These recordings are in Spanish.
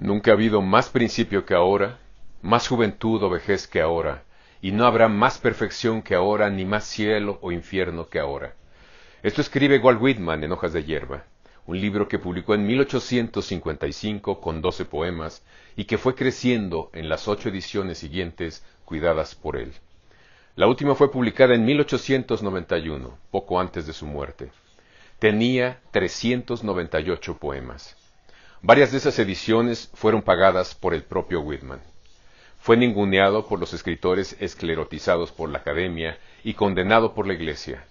Nunca ha habido más principio que ahora, más juventud o vejez que ahora, y no habrá más perfección que ahora, ni más cielo o infierno que ahora. Esto escribe Walt Whitman en Hojas de Hierba, un libro que publicó en 1855 con doce poemas y que fue creciendo en las ocho ediciones siguientes cuidadas por él. La última fue publicada en 1891, poco antes de su muerte. Tenía 398 poemas. Varias de esas ediciones fueron pagadas por el propio Whitman. Fue ninguneado por los escritores esclerotizados por la academia y condenado por la iglesia.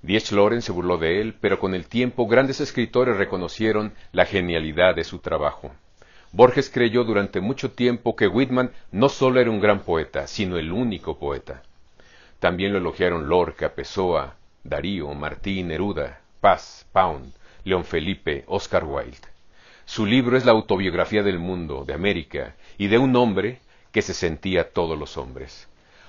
Diez Loren se burló de él, pero con el tiempo grandes escritores reconocieron la genialidad de su trabajo. Borges creyó durante mucho tiempo que Whitman no solo era un gran poeta, sino el único poeta. También lo elogiaron Lorca, Pessoa, Darío, Martín, Neruda, Paz, Pound, León Felipe, Oscar Wilde. Su libro es la autobiografía del mundo, de América, y de un hombre que se sentía todos los hombres.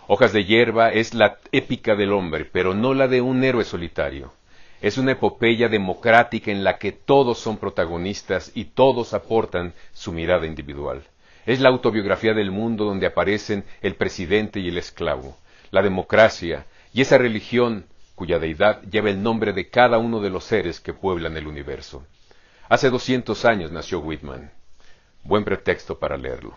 Hojas de hierba es la épica del hombre, pero no la de un héroe solitario. Es una epopeya democrática en la que todos son protagonistas y todos aportan su mirada individual. Es la autobiografía del mundo donde aparecen el presidente y el esclavo, la democracia y esa religión cuya deidad lleva el nombre de cada uno de los seres que pueblan el universo. Hace doscientos años nació Whitman. Buen pretexto para leerlo.